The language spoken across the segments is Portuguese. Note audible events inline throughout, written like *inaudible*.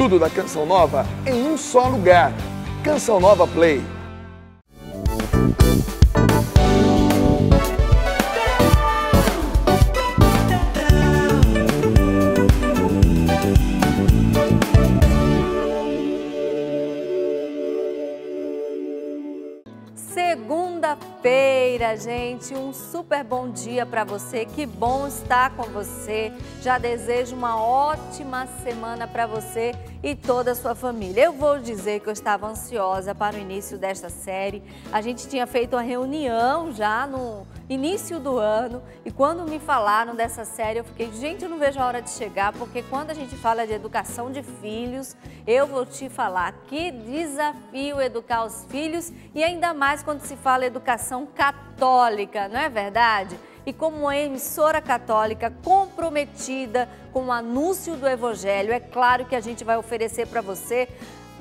Tudo da Canção Nova em um só lugar. Canção Nova Play. Segunda-feira, gente, um super bom dia para você. Que bom estar com você. Já desejo uma ótima semana para você e toda a sua família. Eu vou dizer que eu estava ansiosa para o início desta série. A gente tinha feito uma reunião já no início do ano e quando me falaram dessa série eu fiquei, gente, eu não vejo a hora de chegar porque quando a gente fala de educação de filhos, eu vou te falar que desafio educar os filhos e ainda mais quando se fala educação católica, não é verdade? e como uma emissora católica comprometida com o anúncio do Evangelho, é claro que a gente vai oferecer para você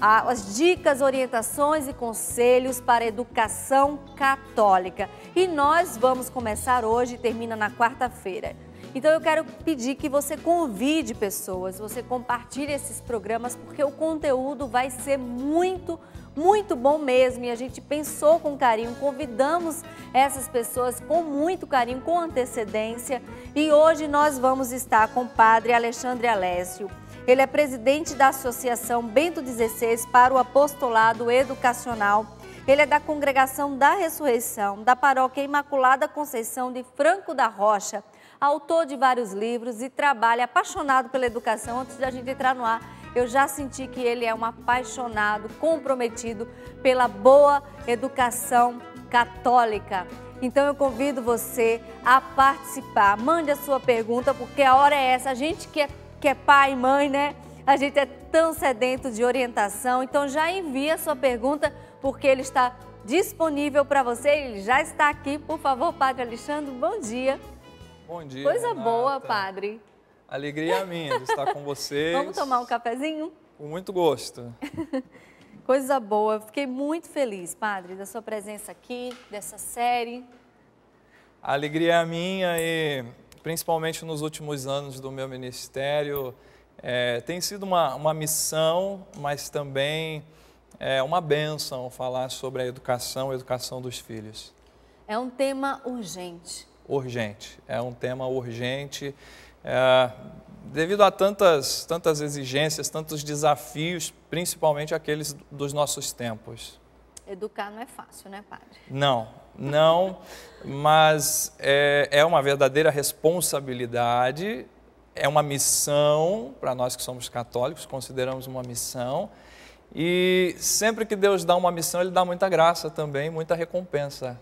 as dicas, orientações e conselhos para a educação católica. E nós vamos começar hoje, termina na quarta-feira. Então eu quero pedir que você convide pessoas, você compartilhe esses programas, porque o conteúdo vai ser muito importante muito bom mesmo e a gente pensou com carinho, convidamos essas pessoas com muito carinho, com antecedência e hoje nós vamos estar com o padre Alexandre Alessio. Ele é presidente da Associação Bento XVI para o Apostolado Educacional. Ele é da Congregação da Ressurreição, da Paróquia Imaculada Conceição de Franco da Rocha, autor de vários livros e trabalha apaixonado pela educação. Antes da gente entrar no ar, eu já senti que ele é um apaixonado, comprometido pela boa educação católica. Então eu convido você a participar. Mande a sua pergunta, porque a hora é essa. A gente que é, que é pai e mãe, né? A gente é tão sedento de orientação. Então já envie a sua pergunta, porque ele está disponível para você. Ele já está aqui. Por favor, Padre Alexandre, bom dia. Bom dia. Coisa Renata. boa, Padre. Alegria minha de estar com *laughs* vocês. Vamos tomar um cafezinho? Com muito gosto. *laughs* Coisa boa. Fiquei muito feliz, padre, da sua presença aqui, dessa série. alegria é minha e, principalmente nos últimos anos do meu ministério, é, tem sido uma, uma missão, mas também é uma benção falar sobre a educação, a educação dos filhos. É um tema urgente. Urgente. É um tema urgente é, devido a tantas, tantas exigências, tantos desafios, principalmente aqueles dos nossos tempos. Educar não é fácil, né, padre? Não, não, mas é, é uma verdadeira responsabilidade, é uma missão, para nós que somos católicos, consideramos uma missão. E sempre que Deus dá uma missão, Ele dá muita graça também, muita recompensa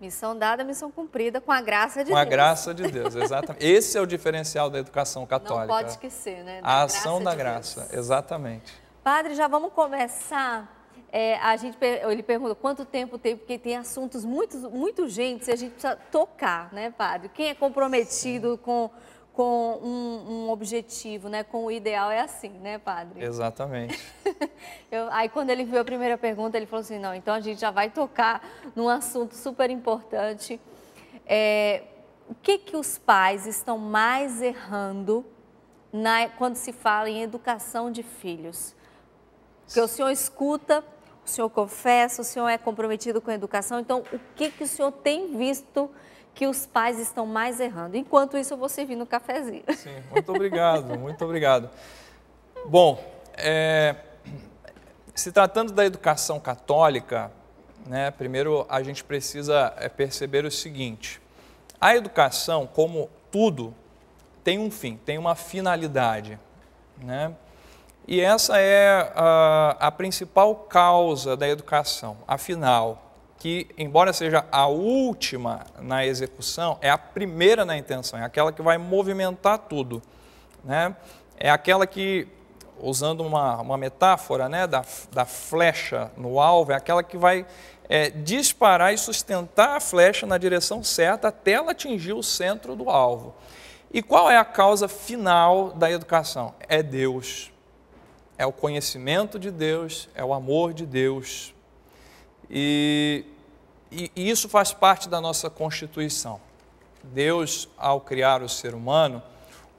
Missão dada, missão cumprida, com a graça de com Deus. Com a graça de Deus, exatamente. Esse é o diferencial da educação católica. Não pode esquecer, né? Da a ação da de graça, Deus. exatamente. Padre, já vamos começar. É, a gente, ele pergunta quanto tempo tem, porque tem assuntos muito, muito e a gente precisa tocar, né, padre? Quem é comprometido Sim. com com um, um, objetivo, né? Com o ideal é assim, né, padre? Exatamente. *laughs* Eu, aí quando ele viu a primeira pergunta, ele falou assim, não, então a gente já vai tocar num assunto super importante. É, o que que os pais estão mais errando na, quando se fala em educação de filhos? Porque o senhor escuta, o senhor confessa, o senhor é comprometido com a educação, então o que que o senhor tem visto que os pais estão mais errando. Enquanto isso, eu vou servir no cafezinho. Sim, muito obrigado, muito obrigado. Bom, é, se tratando da educação católica, né, primeiro a gente precisa é, perceber o seguinte: a educação, como tudo, tem um fim, tem uma finalidade. Né? E essa é a, a principal causa da educação. Afinal, que, embora seja a última na execução, é a primeira na intenção, é aquela que vai movimentar tudo. Né? É aquela que, usando uma, uma metáfora né, da, da flecha no alvo, é aquela que vai é, disparar e sustentar a flecha na direção certa até ela atingir o centro do alvo. E qual é a causa final da educação? É Deus. É o conhecimento de Deus, é o amor de Deus. E, e, e isso faz parte da nossa constituição. Deus, ao criar o ser humano,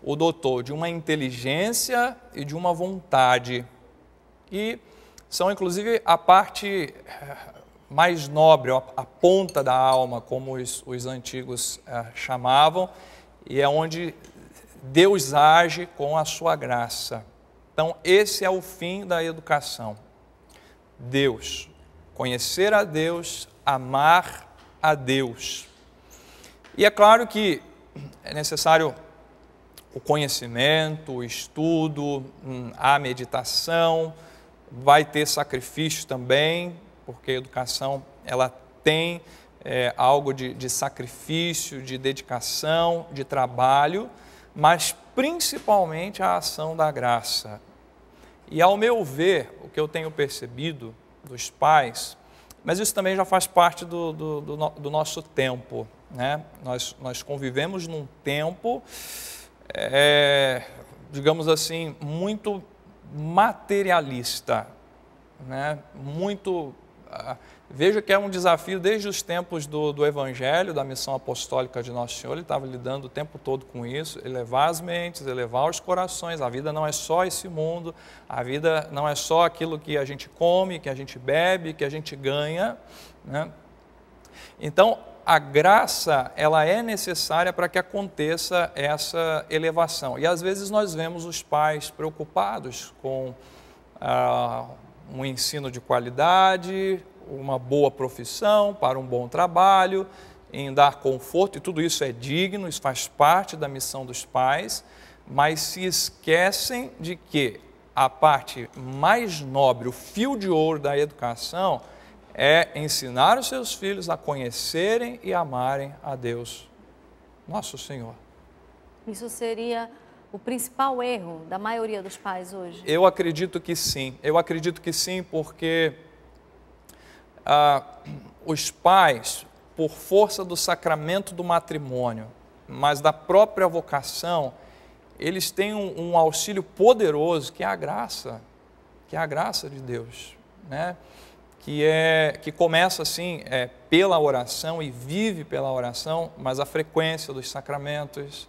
o dotou de uma inteligência e de uma vontade. E são, inclusive, a parte eh, mais nobre, a, ponta da alma, como os, os antigos eh, chamavam, e é onde Deus age com a sua graça. Então, esse é o fim da educação. Deus, conhecer a Deus, amar a Deus. E é claro que é necessário o conhecimento, o estudo, hum, a meditação, vai ter sacrifício também, porque a educação ela tem é, algo de, de sacrifício, de dedicação, de trabalho, mas principalmente a ação da graça. E ao meu ver, o que eu tenho percebido dos pais, mas isso também já faz parte do, do, do, do nosso tempo. Né? Nós, nós convivemos num tempo, é, digamos assim, muito materialista, né? muito ah, Veja que é um desafio desde os tempos do, do Evangelho, da missão apostólica de Nosso Senhor, ele estava lidando o tempo todo com isso, elevar as mentes, elevar os corações. A vida não é só esse mundo, a vida não é só aquilo que a gente come, que a gente bebe, que a gente ganha. Né? Então, a graça ela é necessária para que aconteça essa elevação. E às vezes nós vemos os pais preocupados com ah, um ensino de qualidade, uma boa profissão, para um bom trabalho, em dar conforto, e tudo isso é digno, isso faz parte da missão dos pais, mas se esquecem de que a parte mais nobre, o fio de ouro da educação, é ensinar os seus filhos a conhecerem e amarem a Deus, nosso Senhor. Isso seria o principal erro da maioria dos pais hoje? Eu acredito que sim. Eu acredito que sim, porque ah, os pais, por força do sacramento do matrimônio, mas da própria vocação, eles têm um, um auxílio poderoso que é a graça, que é a graça de Deus, né? que, é, que começa assim é, pela oração e vive pela oração, mas a frequência dos sacramentos.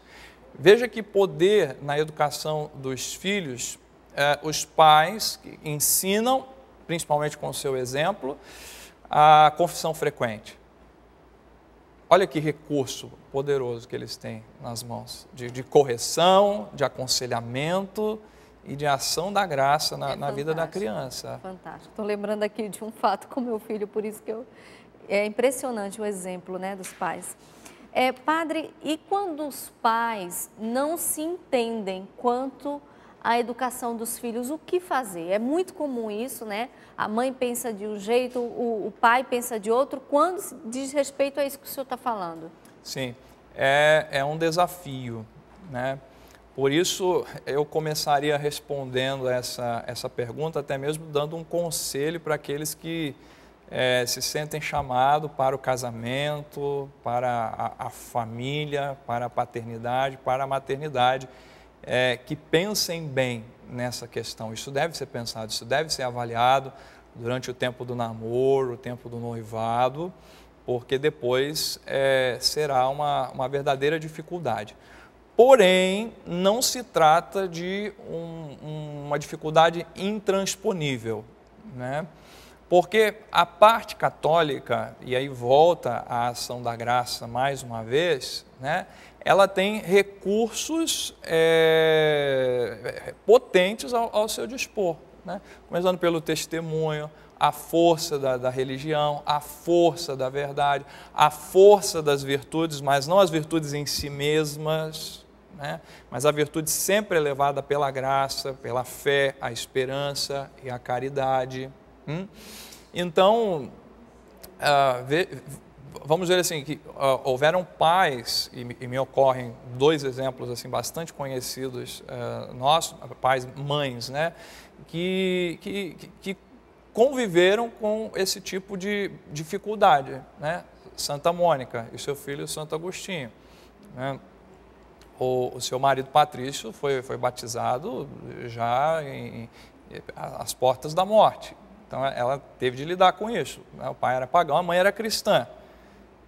Veja que poder na educação dos filhos, é, os pais ensinam, principalmente com o seu exemplo, a confissão frequente. Olha que recurso poderoso que eles têm nas mãos de, de correção, de aconselhamento e de ação da graça na, é na vida da criança. Fantástico. Estou lembrando aqui de um fato com meu filho, por isso que eu... é impressionante o exemplo né, dos pais. É, padre, e quando os pais não se entendem quanto a educação dos filhos, o que fazer? É muito comum isso, né? A mãe pensa de um jeito, o, o pai pensa de outro, quando diz respeito a isso que o senhor está falando. Sim, é, é um desafio, né? Por isso, eu começaria respondendo essa, essa pergunta, até mesmo dando um conselho para aqueles que é, se sentem chamados para o casamento, para a, a família, para a paternidade, para a maternidade é, que pensem bem nessa questão. Isso deve ser pensado, isso deve ser avaliado durante o tempo do namoro, o tempo do noivado, porque depois é, será uma, uma verdadeira dificuldade. Porém, não se trata de um, uma dificuldade intransponível, né? porque a parte católica, e aí volta a ação da graça mais uma vez, né? ela tem recursos é, potentes ao, ao, seu dispor. Né? Começando pelo testemunho, a força da, da, religião, a força da verdade, a força das virtudes, mas não as virtudes em si mesmas, né? mas a virtude sempre elevada pela graça, pela fé, a esperança e a caridade. Hum? Então, uh, ah, ve, vamos dizer assim, que uh, houveram pais, e, e, me ocorrem dois exemplos assim bastante conhecidos uh, eh, nossos, pais, mães, né, que, que, que conviveram com esse tipo de dificuldade, né, Santa Mônica e seu filho Santo Agostinho, né, o, o, seu marido Patrício foi, foi batizado já em, em, às portas da morte. Então, ela teve de lidar com isso. Né? O pai era pagão, a mãe era cristã.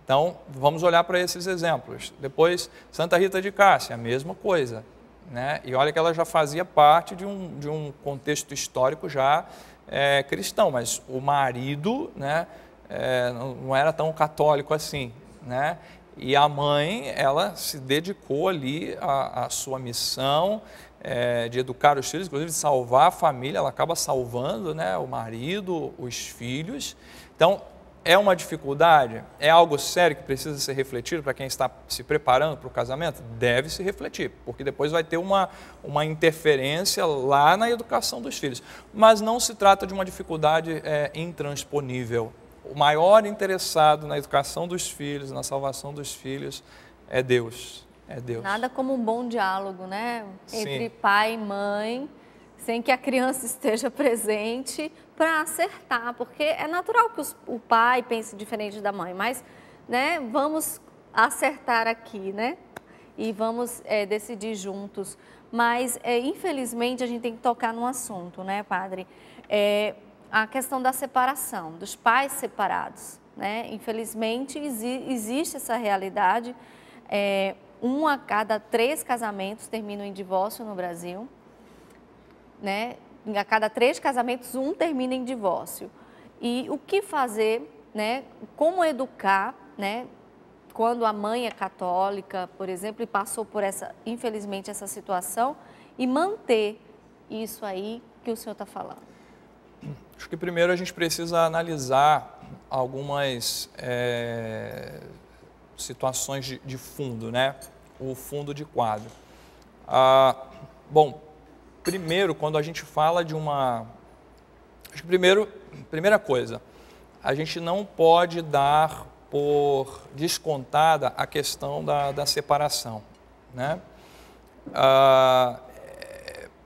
Então, vamos olhar para esses exemplos. Depois, Santa Rita de Cássia, a mesma coisa. Né? E olha que ela já fazia parte de um, de um contexto histórico já é, cristão, mas o marido né, é, não era tão católico assim. Né? E a mãe, ela se dedicou ali à, sua missão é, de educar os filhos, inclusive de salvar a família, ela acaba salvando né, o marido, os filhos. Então, é uma dificuldade? É algo sério que precisa ser refletido para quem está se preparando para o casamento? Deve se refletir, porque depois vai ter uma, uma interferência lá na educação dos filhos. Mas não se trata de uma dificuldade é, intransponível. O maior interessado na educação dos filhos, na salvação dos filhos, é Deus. É Deus. Nada como um bom diálogo, né? Entre Sim. pai e mãe sem que a criança esteja presente para acertar, porque é natural que os, o pai pense diferente da mãe, mas né, vamos acertar aqui, né? E vamos é, decidir juntos. Mas, é, infelizmente, a gente tem que tocar num assunto, né, padre? É, a questão da separação, dos pais separados. Né? Infelizmente, exi existe essa realidade. É, um a cada três casamentos terminam em divórcio no Brasil né? A cada três casamentos, um termina em divórcio. E o que fazer, né? Como educar, né? Quando a mãe é católica, por exemplo, e passou por essa, infelizmente, essa situação, e manter isso aí que o senhor está falando? Acho que primeiro a gente precisa analisar algumas é, situações de, de, fundo, né? O fundo de quadro. Ah, bom, primeiro, quando a gente fala de uma. Acho que primeiro, primeira coisa, a gente não pode dar por descontada a questão da, da separação. Né? Ah,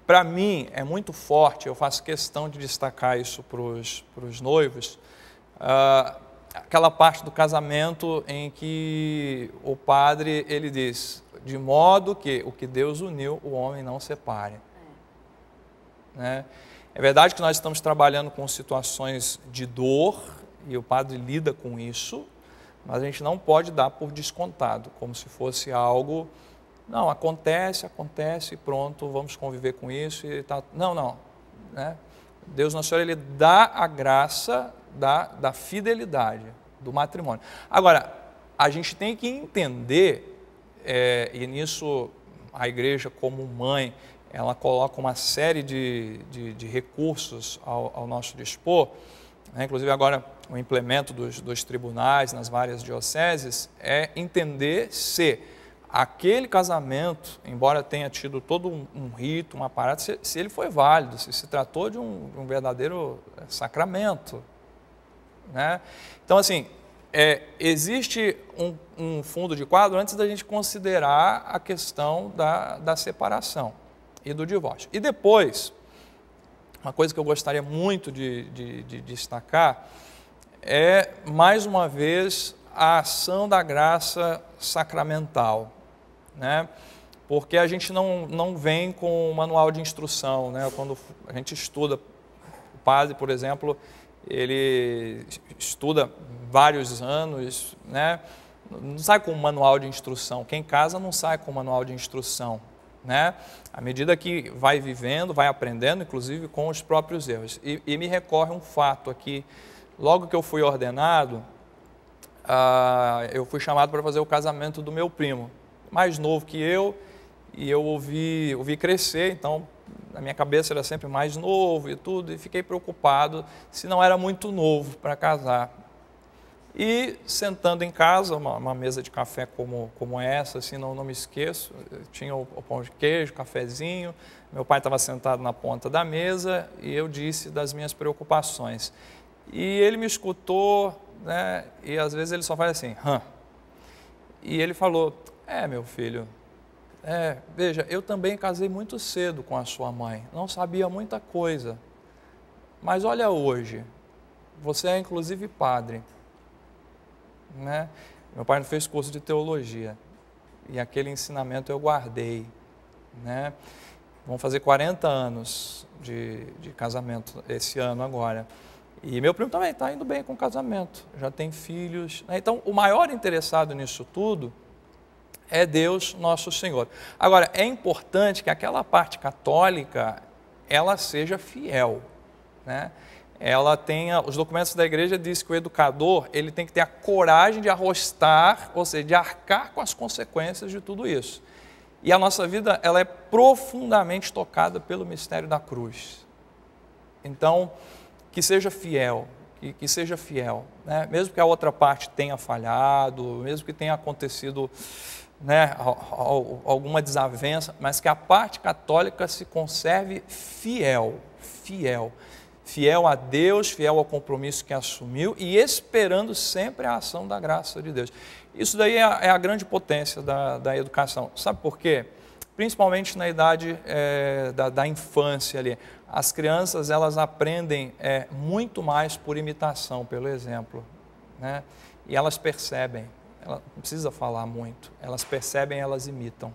para mim é muito forte, eu faço questão de destacar isso para os noivos, ah, aquela parte do casamento em que o padre ele diz, de modo que o que Deus uniu, o homem não separe. Né? É verdade que nós estamos trabalhando com situações de dor e o padre lida com isso, mas a gente não pode dar por descontado, como se fosse algo, não, acontece, acontece, pronto, vamos conviver com isso e tal. Não, não. Né? Deus Nosso Senhor, Ele dá a graça da, da fidelidade do matrimônio. Agora, a gente tem que entender, é, e nisso a igreja como mãe ela coloca uma série de, de, de recursos ao, ao, nosso dispor, né? inclusive agora o implemento dos, dos tribunais nas várias dioceses, é entender se aquele casamento, embora tenha tido todo um, um rito, um aparato, se, se, ele foi válido, se se tratou de um, um verdadeiro eh, sacramento. Né? Então, assim, é, existe um, um, fundo de quadro antes da gente considerar a questão da, da separação e do divórcio. E depois, uma coisa que eu gostaria muito de, de, de destacar é, mais uma vez, a ação da graça sacramental, né? Porque a gente não, não vem com um manual de instrução, né? Quando a gente estuda, o padre, por exemplo, ele estuda vários anos, né? Não sai com um manual de instrução. Quem casa não sai com um manual de instrução né? À medida que vai vivendo, vai aprendendo, inclusive com os próprios erros. E, e me recorre um fato aqui. Logo que eu fui ordenado, ah, eu fui chamado para fazer o casamento do meu primo, mais novo que eu, e eu ouvi, ouvi crescer, então na minha cabeça era sempre mais novo e tudo, e fiquei preocupado se não era muito novo para casar. E sentando em casa, uma, uma, mesa de café como, como essa, assim, não, não me esqueço, tinha o, o pão de queijo, cafezinho, meu pai estava sentado na ponta da mesa e eu disse das minhas preocupações. E ele me escutou, né, e às vezes ele só faz assim, Hã. E ele falou, é meu filho, é, veja, eu também casei muito cedo com a sua mãe, não sabia muita coisa, mas olha hoje, você é inclusive padre, né? Meu pai não fez curso de teologia e aquele ensinamento eu guardei, né? Vão fazer 40 anos de, de casamento esse ano agora. E meu primo também está indo bem com o casamento, já tem filhos. Né? Então, o maior interessado nisso tudo é Deus nosso Senhor. Agora, é importante que aquela parte católica ela seja fiel. Né? ela tem os documentos da igreja diz que o educador ele tem que ter a coragem de arrostar, ou seja, de arcar com as consequências de tudo isso. E a nossa vida ela é profundamente tocada pelo mistério da cruz. Então, que seja fiel, que, que seja fiel, né? mesmo que a outra parte tenha falhado, mesmo que tenha acontecido né, alguma desavença, mas que a parte católica se conserve fiel, fiel fiel a Deus, fiel ao compromisso que assumiu e esperando sempre a ação da graça de Deus. Isso daí é a, é a grande potência da, da educação. Sabe por quê? Principalmente na idade é, da, da, infância ali. As crianças, elas aprendem é, muito mais por imitação, pelo exemplo. Né? E elas percebem, ela não precisa falar muito, elas percebem, elas imitam.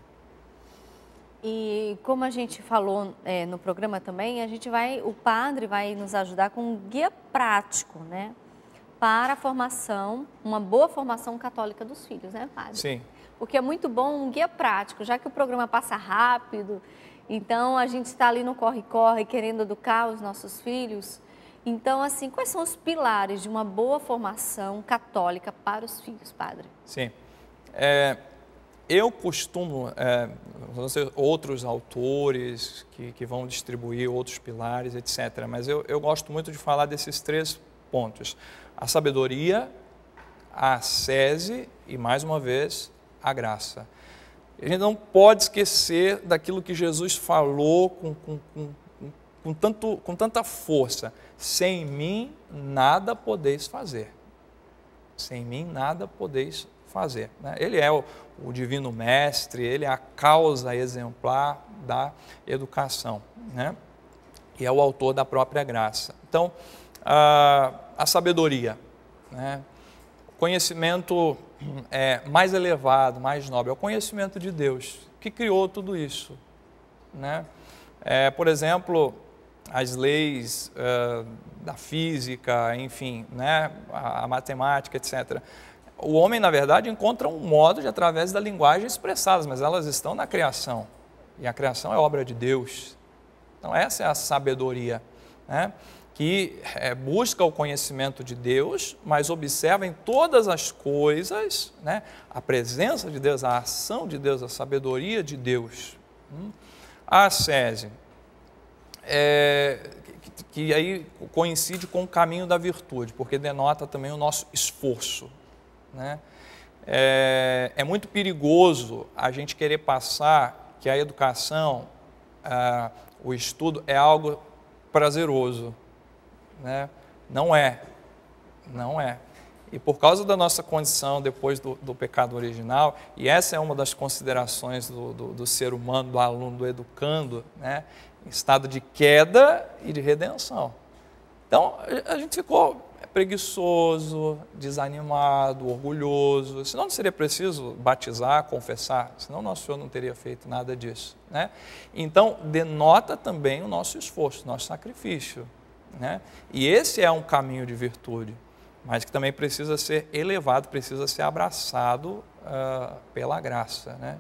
E como a gente falou é, no programa também, a gente vai, o padre vai nos ajudar com um guia prático, né? Para a formação, uma boa formação católica dos filhos, né, padre? Sim. Porque é muito bom um guia prático, já que o programa passa rápido, então a gente está ali no corre-corre querendo educar os nossos filhos. Então, assim, quais são os pilares de uma boa formação católica para os filhos, padre? Sim. É, eu costumo, é, outros autores que, que, vão distribuir outros pilares, etc., mas eu, eu gosto muito de falar desses três pontos: a sabedoria, a sese e, mais uma vez, a graça. A gente não pode esquecer daquilo que Jesus falou com, com, com, com, tanto, com tanta força: sem mim nada podeis fazer. Sem mim nada podeis fazer. Né? Ele é o, o divino mestre, ele é a causa exemplar da educação, né? e é o autor da própria graça. Então, a, a sabedoria, né? o conhecimento hum, é, mais elevado, mais nobre, é o conhecimento de Deus, que criou tudo isso. Né? É, por exemplo, as leis uh, da física, enfim, né, a, a, matemática, etc o homem, na verdade, encontra um modo de, através da linguagem, expressá-las, mas elas estão na criação. E a criação é obra de Deus. Então, essa é a sabedoria, né? que é, busca o conhecimento de Deus, mas observa em todas as coisas né? a presença de Deus, a ação de Deus, a sabedoria de Deus. Hum? A sese, é, que, que aí coincide com o caminho da virtude, porque denota também o nosso esforço, né? É, é, muito perigoso a gente querer passar que a educação, ah, o estudo é algo prazeroso. Né? Não é. Não é. E por causa da nossa condição depois do, do pecado original, e essa é uma das considerações do, do, do ser humano, do aluno, do educando, né? estado de queda e de redenção. Então, a gente ficou é preguiçoso, desanimado, orgulhoso. Senão não seria preciso batizar, confessar, senão nosso Senhor não teria feito nada disso. Né? Então, denota também o nosso esforço, nosso sacrifício. Né? E esse é um caminho de virtude, mas que também precisa ser elevado, precisa ser abraçado uh, pela graça. Né?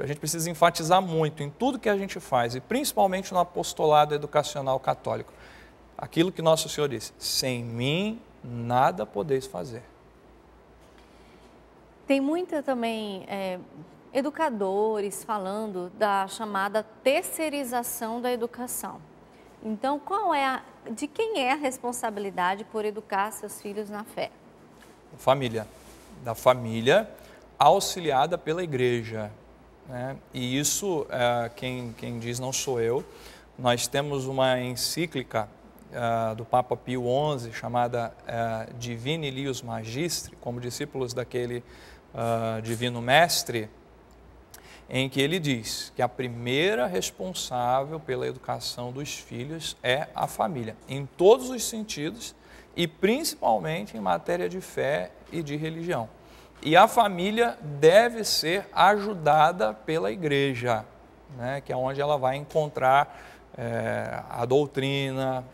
A gente precisa enfatizar muito em tudo que a gente faz, e principalmente no apostolado educacional católico aquilo que nosso Senhor disse: sem mim nada podeis fazer. Tem muita também é, educadores falando da chamada terceirização da educação. Então, qual é a, de quem é a responsabilidade por educar seus filhos na fé? Família, da família auxiliada pela igreja. Né? E isso, é, quem, quem diz não sou eu, nós temos uma encíclica uh, do Papa Pio XI, chamada uh, Divini Lius Magistri, como discípulos daquele uh, divino mestre, em que ele diz que a primeira responsável pela educação dos filhos é a família, em todos os sentidos e principalmente em matéria de fé e de religião. E a família deve ser ajudada pela igreja, né, que é onde ela vai encontrar é, a doutrina,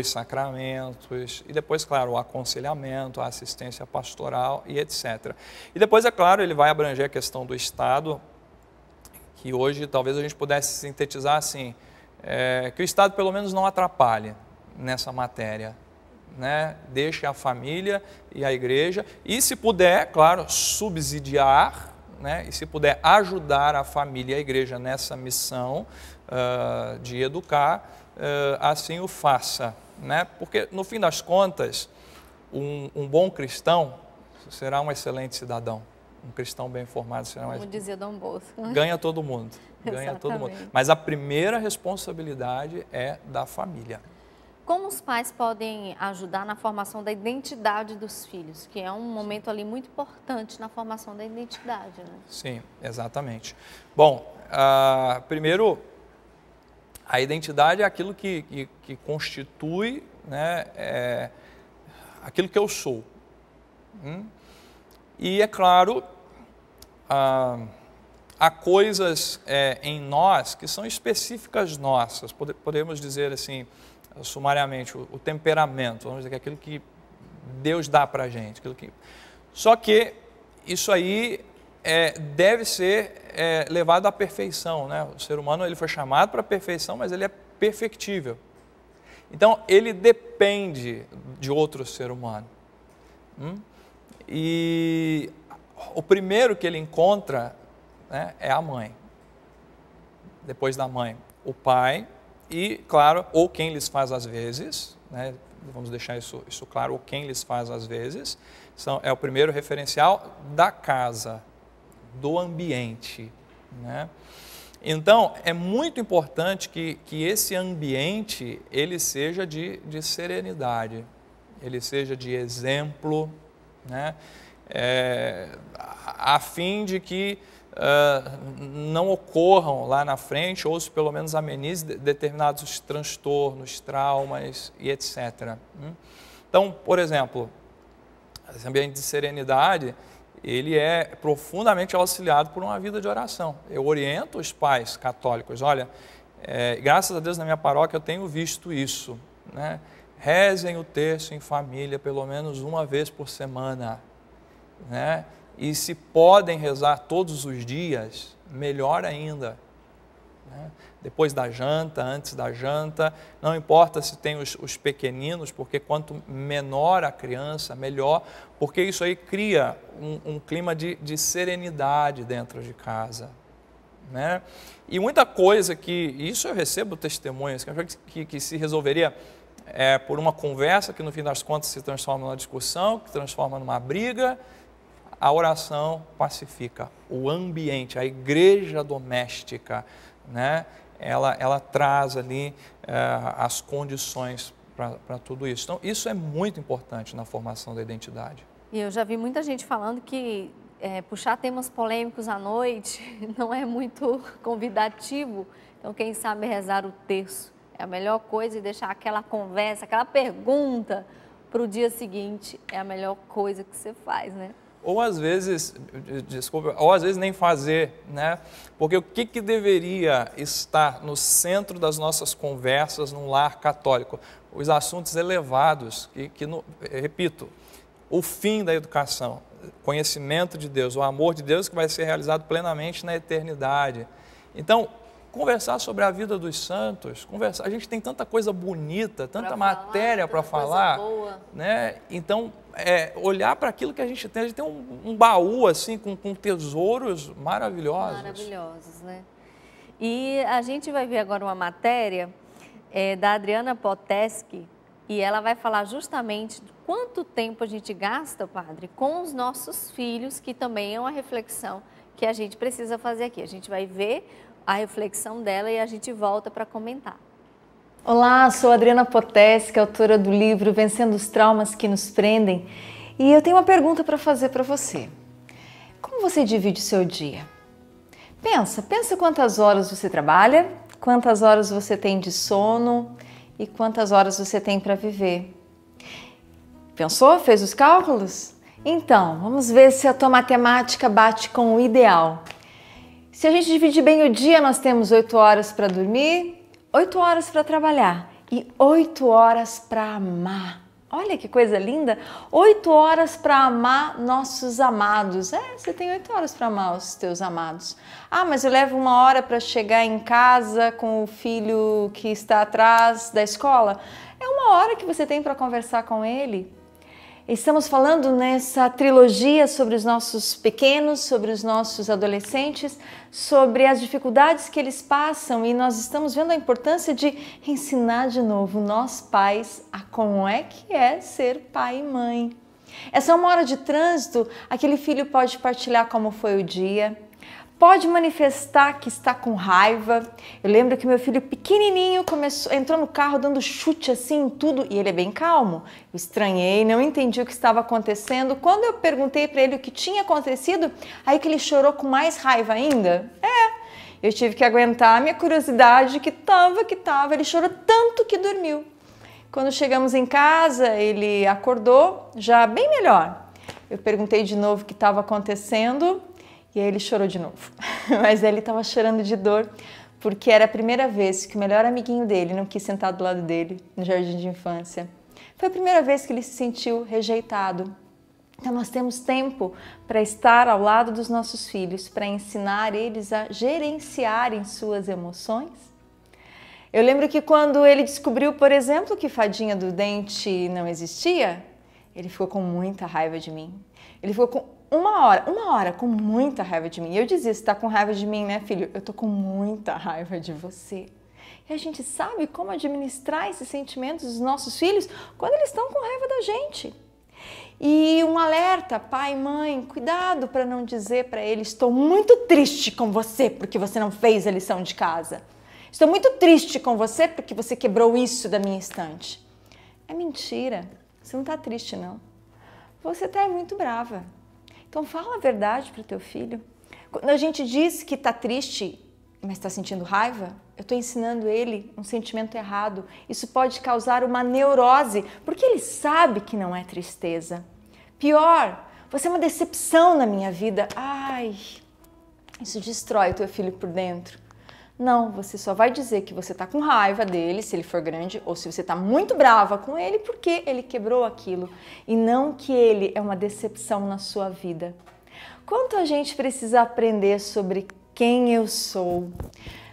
os sacramentos, e depois, claro, o aconselhamento, a assistência pastoral e etc. E depois, é claro, ele vai abranger a questão do Estado, que hoje talvez a gente pudesse sintetizar assim, é, que o Estado pelo menos não atrapalhe nessa matéria, né? deixe a família e a igreja, e se puder, claro, subsidiar, né? e se puder ajudar a família e a igreja nessa missão uh, de educar, Uh, assim o faça né? Porque no fim das contas, um, um bom cristão será um excelente cidadão. Um cristão bem formado será mais. Como dizia Dom Bosco. Ganha todo mundo. *laughs* Ganha todo mundo. Mas a primeira responsabilidade é da família. Como os pais podem ajudar na formação da identidade dos filhos, que é um momento ali muito importante na formação da identidade, né? Sim, exatamente. Bom, uh, primeiro a identidade é aquilo que, que, que constitui né, é, aquilo que eu sou. Hum? E é claro, ah, há coisas é, em nós que são específicas nossas, podemos dizer assim, sumariamente, o, o, temperamento, vamos dizer que é aquilo que Deus dá para a gente. Aquilo que... Só que isso aí é, deve ser é, levado à perfeição. Né? O ser humano ele foi chamado para a perfeição, mas ele é perfectível. Então, ele depende de outro ser humano. Hum? E o primeiro que ele encontra né, é a mãe. Depois da mãe, o pai e, claro, ou quem lhes faz às vezes, né, vamos deixar isso, isso claro, ou quem lhes faz às vezes, são, é o primeiro referencial da casa do ambiente. Né? Então, é muito importante que, que esse ambiente ele seja de, de serenidade, ele seja de exemplo, né? É, a fim de que uh, não ocorram lá na frente, ou se pelo menos amenize determinados transtornos, traumas e etc. Né? Então, por exemplo, esse ambiente de serenidade, ele é profundamente auxiliado por uma vida de oração. Eu oriento os pais católicos, olha, é, graças a Deus na minha paróquia eu tenho visto isso, né? Rezem o terço em família pelo menos uma vez por semana, né? E se podem rezar todos os dias, melhor ainda. Né? depois da janta, antes da janta, não importa se tem os, os pequeninos, porque quanto menor a criança, melhor, porque isso aí cria um, um clima de, de serenidade dentro de casa, né? E muita coisa que, isso eu recebo testemunhas, que, que se resolveria é, por uma conversa que no fim das contas se transforma numa discussão, que transforma numa briga, a oração pacifica o ambiente, a igreja doméstica, né? ela, ela traz ali uh, as condições para tudo isso. Então, isso é muito importante na formação da identidade. E eu já vi muita gente falando que é, puxar temas polêmicos à noite *laughs* não é muito convidativo. Então, quem sabe rezar o terço é a melhor coisa e deixar aquela conversa, aquela pergunta para o dia seguinte é a melhor coisa que você faz, né? ou às vezes, desculpa, ou às vezes nem fazer, né? Porque o que, que deveria estar no centro das nossas conversas num lar católico? Os assuntos elevados, que, que no, repito, o fim da educação, conhecimento de Deus, o amor de Deus que vai ser realizado plenamente na eternidade. Então, conversar sobre a vida dos santos, conversar. A gente tem tanta coisa bonita, tanta pra matéria para falar, boa. né? Então, é, olhar para aquilo que a gente tem, a gente tem um, um baú assim com, com, tesouros maravilhosos. Maravilhosos, né? E a gente vai ver agora uma matéria é, da Adriana Poteski e ela vai falar justamente quanto tempo a gente gasta, padre, com os nossos filhos, que também é uma reflexão que a gente precisa fazer aqui. A gente vai ver a reflexão dela e a gente volta para comentar. Olá, sou Adriana Potesca, autora do livro Vencendo os Traumas que Nos Prendem, e eu tenho uma pergunta para fazer para você. Como você divide o seu dia? Pensa, pensa quantas horas você trabalha, quantas horas você tem de sono e quantas horas você tem para viver. Pensou? Fez os cálculos? Então, vamos ver se a tua matemática bate com o ideal. Se a gente dividir bem o dia, nós temos 8 horas para dormir, 8 horas para trabalhar e 8 horas para amar. Olha que coisa linda! Oito horas para amar nossos amados. É, você tem oito horas para amar os teus amados. Ah, mas eu levo uma hora para chegar em casa com o filho que está atrás da escola. É uma hora que você tem para conversar com ele. Estamos falando nessa trilogia sobre os nossos pequenos, sobre os nossos adolescentes, sobre as dificuldades que eles passam e nós estamos vendo a importância de ensinar de novo nós pais a como é que é ser pai e mãe. Essa é uma hora de trânsito, aquele filho pode partilhar como foi o dia, Pode manifestar que está com raiva. Eu lembro que meu filho pequenininho começou, entrou no carro dando chute assim em tudo e ele é bem calmo. Eu estranhei, não entendi o que estava acontecendo. Quando eu perguntei para ele o que tinha acontecido, aí que ele chorou com mais raiva ainda. É, eu tive que aguentar a minha curiosidade que tava, que tava. Ele chorou tanto que dormiu. Quando chegamos em casa, ele acordou já bem melhor. Eu perguntei de novo o que estava acontecendo. E aí ele chorou de novo. *laughs* Mas ele estava chorando de dor porque era a primeira vez que o melhor amiguinho dele não quis sentar do lado dele no jardim de infância. Foi a primeira vez que ele se sentiu rejeitado. Então nós temos tempo para estar ao lado dos nossos filhos, para ensinar eles a gerenciarem suas emoções eu lembro que quando ele descobriu, por exemplo, que fadinha do dente não existia, ele ficou com muita raiva de mim. Ele ficou com uma hora, uma hora com muita raiva de mim. Eu dizia, você tá com raiva de mim, né, filho? Eu tô com muita *laughs* raiva de você. E a gente sabe como administrar esses sentimentos dos nossos filhos quando eles estão com raiva da gente. E um alerta, pai, mãe, cuidado para não dizer para eles: estou muito triste com você porque você não fez a lição de casa. Estou muito triste com você porque você quebrou isso da minha estante. É mentira. Você não está triste, não. Você é muito brava. Então fala a verdade para o teu filho. Quando a gente diz que está triste, mas está sentindo raiva, eu estou ensinando ele um sentimento errado. Isso pode causar uma neurose, porque ele sabe que não é tristeza. Pior, você é uma decepção na minha vida. Ai, isso destrói o teu filho por dentro. Não, você só vai dizer que você está com raiva dele, se ele for grande, ou se você está muito brava com ele, porque ele quebrou aquilo e não que ele é uma decepção na sua vida. Quanto a gente precisa aprender sobre quem eu sou?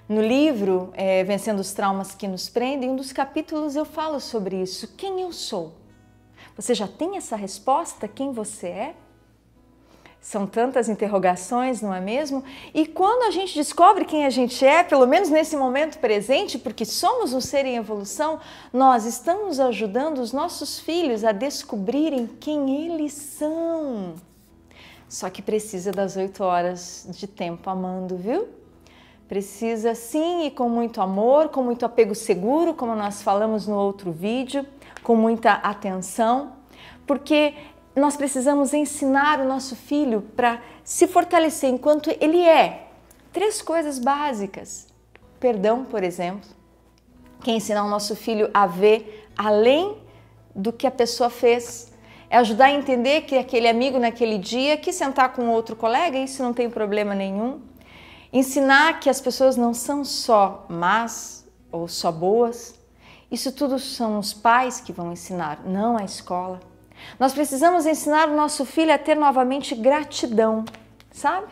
No livro é, Vencendo os Traumas que Nos Prendem, um dos capítulos eu falo sobre isso. Quem eu sou? Você já tem essa resposta? Quem você é? São tantas interrogações, não é mesmo? E quando a gente descobre quem a gente é, pelo menos nesse momento presente, porque somos um ser em evolução, nós estamos ajudando os nossos filhos a descobrirem quem eles são. Só que precisa das oito horas de tempo amando, viu? Precisa sim e com muito amor, com muito apego seguro, como nós falamos no outro vídeo, com muita atenção, porque nós precisamos ensinar o nosso filho para se fortalecer enquanto ele é. Três coisas básicas. Perdão, por exemplo. Quem é ensinar o nosso filho a ver além do que a pessoa fez. É ajudar a entender que aquele amigo naquele dia quis sentar com outro colega, isso não tem problema nenhum. Ensinar que as pessoas não são só más ou só boas. Isso tudo são os pais que vão ensinar, não a escola. Nós precisamos ensinar o nosso filho a ter novamente gratidão, sabe?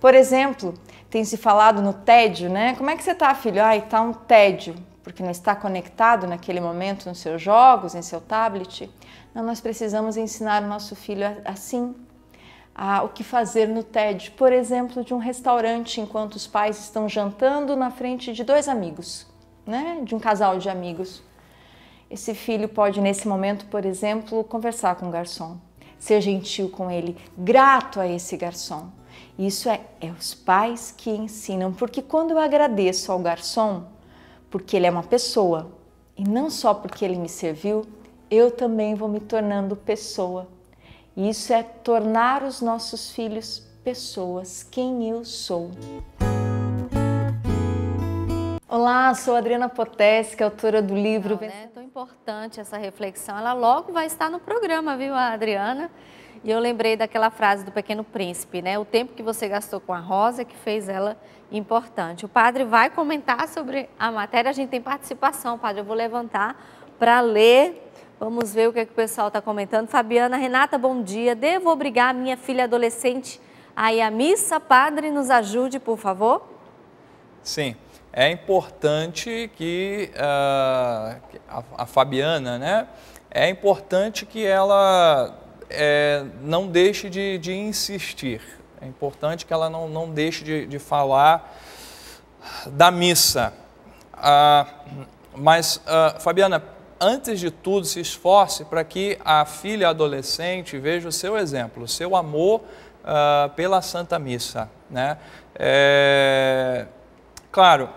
Por exemplo, tem se falado no tédio, né? Como é que você tá, filho? Ai, tá um tédio, porque não está conectado naquele momento nos seus jogos, em seu tablet. Não, nós precisamos ensinar o nosso filho assim, a, o que fazer no tédio. Por exemplo, de um restaurante enquanto os pais estão jantando na frente de dois amigos, né? De um casal de amigos. Esse filho pode, nesse momento, por exemplo, conversar com o garçom, ser gentil com ele, grato a esse garçom. Isso é, é os pais que ensinam, porque quando eu agradeço ao garçom, porque ele é uma pessoa e não só porque ele me serviu, eu também vou me tornando pessoa. Isso é tornar os nossos filhos pessoas, quem eu sou. Olá, sou Adriana Potesca, autora do livro. né? É tão importante essa reflexão. Ela logo vai estar no programa, viu, Adriana? E eu lembrei daquela frase do Pequeno Príncipe, né? O tempo que você gastou com a rosa é que fez ela importante. O padre vai comentar sobre a matéria, a gente tem participação, padre. Eu vou levantar para ler. Vamos ver o que, é que o pessoal está comentando. Fabiana, Renata, bom dia. Devo obrigar minha filha adolescente a ir à missa? Padre, nos ajude, por favor. Sim é importante que uh, a, a, Fabiana, né? É importante que ela é, não deixe de, de, insistir. É importante que ela não, não deixe de, de falar da missa. Uh, mas, uh, Fabiana, antes de tudo, se esforce para que a filha adolescente veja o seu exemplo, o seu amor pela Santa Missa. Né? É, claro,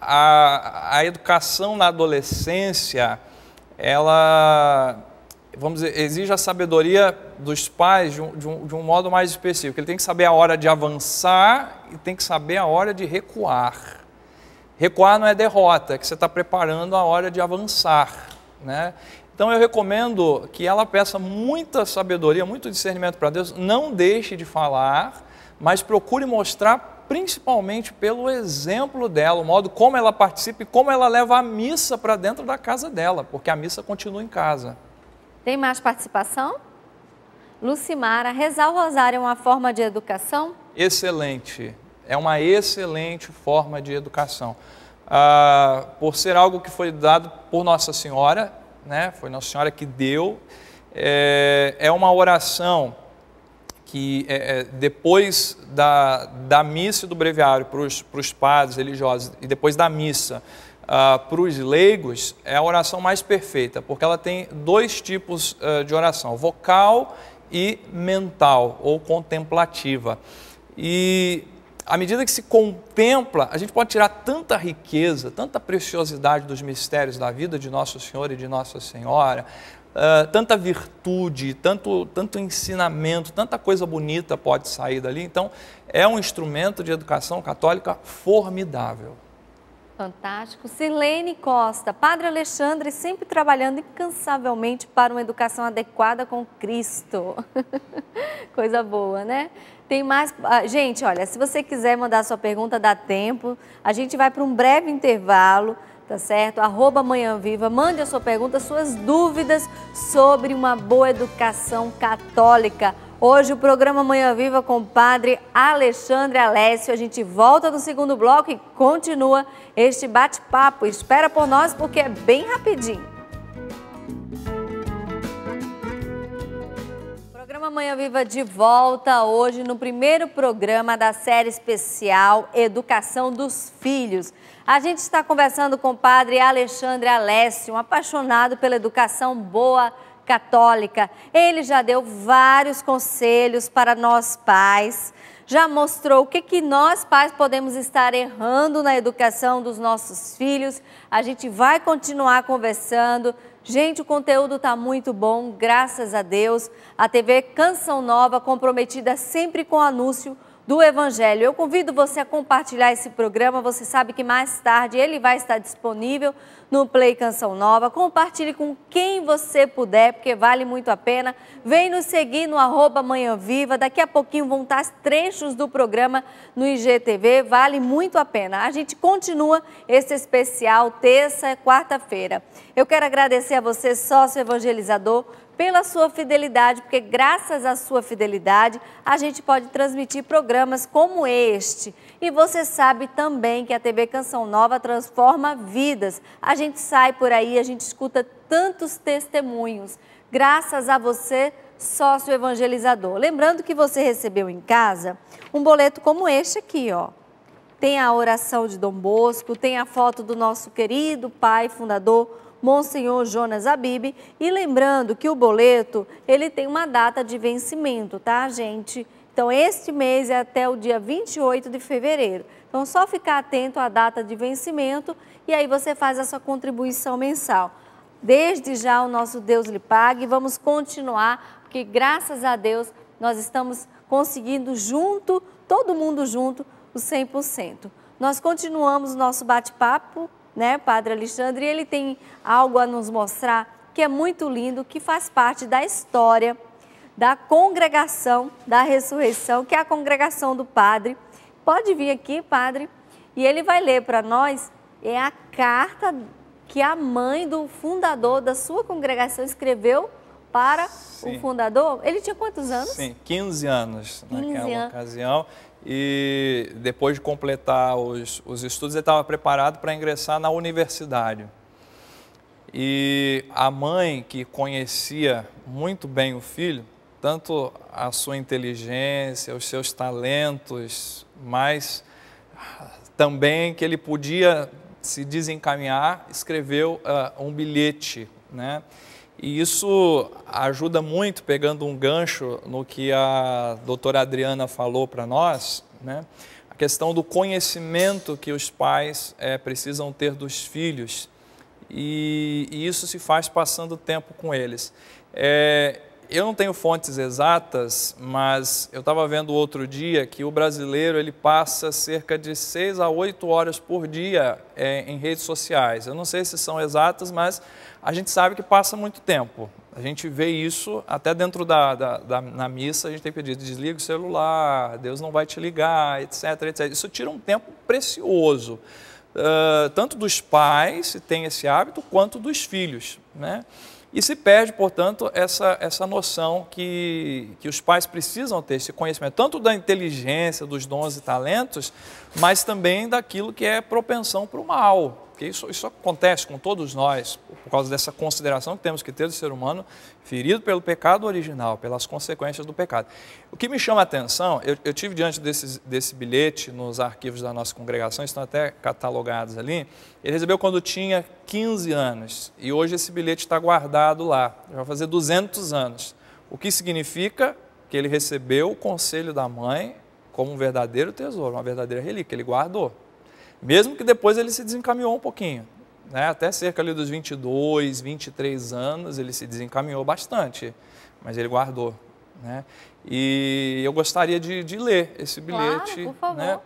a, a educação na adolescência, ela, vamos dizer, exige a sabedoria dos pais de um, de um, de um modo mais específico. Ele tem que saber a hora de avançar e tem que saber a hora de recuar. Recuar não é derrota, é que você está preparando a hora de avançar, né? Então eu recomendo que ela peça muita sabedoria, muito discernimento para Deus, não deixe de falar, mas procure mostrar principalmente pelo exemplo dela, o modo como ela participa e como ela leva a missa para dentro da casa dela, porque a missa continua em casa. Tem mais participação? Lucimara, rezar o rosário é uma forma de educação? Excelente. É uma excelente forma de educação. Ah, por ser algo que foi dado por Nossa Senhora, né? foi Nossa Senhora que deu, é, é uma oração que é, é, depois da, da missa do breviário para os padres religiosos e depois da missa uh, ah, para os leigos, é a oração mais perfeita, porque ela tem dois tipos uh, de oração, vocal e mental ou contemplativa. E à medida que se contempla, a gente pode tirar tanta riqueza, tanta preciosidade dos mistérios da vida de Nosso Senhor e de Nossa Senhora, ah, tanta virtude, tanto, tanto ensinamento, tanta coisa bonita pode sair dali. Então, é um instrumento de educação católica formidável. Fantástico. Silene Costa, Padre Alexandre sempre trabalhando incansavelmente para uma educação adequada com Cristo. *laughs* Coisa boa, né? Tem mais. Ah, gente, olha, se você quiser mandar sua pergunta, dá tempo. A gente vai para um breve intervalo tá certo? Arroba Manhã Viva, mande a sua pergunta, suas dúvidas sobre uma boa educação católica. Hoje o programa Manhã Viva com o padre Alexandre Alessio. A gente volta no segundo bloco e continua este bate-papo. Espera por nós porque é bem rapidinho. programa Manhã Viva de volta hoje no primeiro programa da série especial Educação dos Filhos. A gente está conversando com o padre Alexandre Alessio, um apaixonado pela educação boa católica. Ele já deu vários conselhos para nós pais, já mostrou o que, que nós pais podemos estar errando na educação dos nossos filhos. A gente vai continuar conversando Gente, o conteúdo está muito bom, graças a Deus. A TV Canção Nova, comprometida sempre com o anúncio do Evangelho. Eu convido você a compartilhar esse programa. Você sabe que mais tarde ele vai estar disponível no Play Canção Nova. Compartilhe com quem você puder, porque vale muito a pena. Vem nos seguir no arroba Manhã Viva. Daqui a pouquinho vão estar trechos do programa no IGTV. Vale muito a pena. A gente continua esse especial terça e quarta-feira. Eu quero agradecer a você, sócio evangelizador, pela sua fidelidade, porque graças à sua fidelidade a gente pode transmitir programas como este. E você sabe também que a TV Canção Nova transforma vidas. A gente sai por aí, a gente escuta tantos testemunhos. Graças a você, sócio evangelizador. Lembrando que você recebeu em casa um boleto como este aqui, ó. Tem a oração de Dom Bosco, tem a foto do nosso querido pai fundador Monsenhor Jonas Abib. E lembrando que o boleto, ele tem uma data de vencimento, tá, gente? Então, este mês é até o dia 28 de fevereiro. Então, só ficar atento à data de vencimento e aí você faz a sua contribuição mensal. Desde já, o nosso Deus lhe pague. Vamos continuar, porque graças a Deus nós estamos conseguindo junto, todo mundo junto, o 100%. Nós continuamos o nosso bate-papo, né, Padre Alexandre? E ele tem algo a nos mostrar que é muito lindo, que faz parte da história da congregação da ressurreição, que é a congregação do Padre. Pode vir aqui, Padre, e ele vai ler para nós é a carta que a mãe do fundador da sua congregação escreveu para Sim. o fundador. Ele tinha quantos anos? Sim, 15 anos 15 naquela anos. ocasião. E depois de completar os, os estudos, ele estava preparado para ingressar na universidade. E a mãe, que conhecia muito bem o filho, tanto a sua inteligência, os seus talentos, mas também que ele podia se desencaminhar, escreveu uh, um bilhete, né? E isso ajuda muito, pegando um gancho no que a doutora Adriana falou para nós, né? a questão do conhecimento que os pais é, precisam ter dos filhos. E, e, isso se faz passando tempo com eles. É, eu não tenho fontes exatas, mas eu estava vendo outro dia que o brasileiro ele passa cerca de 6 a 8 horas por dia é, em redes sociais. Eu não sei se são exatas, mas a gente sabe que passa muito tempo. A gente vê isso até dentro da, da, da na missa, a gente tem pedido, desliga o celular, Deus não vai te ligar, etc, etc. Isso tira um tempo precioso. Uh, tanto dos pais, se tem esse hábito, quanto dos filhos, né? E se perde, portanto, essa, essa noção que, que os pais precisam ter esse conhecimento, tanto da inteligência, dos dons e talentos, mas também daquilo que é propensão para o mal porque isso, isso acontece com todos nós, por causa dessa consideração que temos que ter do ser humano ferido pelo pecado original, pelas consequências do pecado. O que me chama a atenção, eu, eu tive diante desse, desse bilhete nos arquivos da nossa congregação, estão até catalogados ali, ele recebeu quando tinha 15 anos, e hoje esse bilhete está guardado lá, vai fazer 200 anos, o que significa que ele recebeu o conselho da mãe como um verdadeiro tesouro, uma verdadeira relíquia, ele guardou. Mesmo que depois ele se desencaminhou um pouquinho, né? até cerca ali dos 22, 23 anos, ele se desencaminhou bastante, mas ele guardou. Né? E eu gostaria de, de ler esse bilhete. Claro, por né? favor. Né?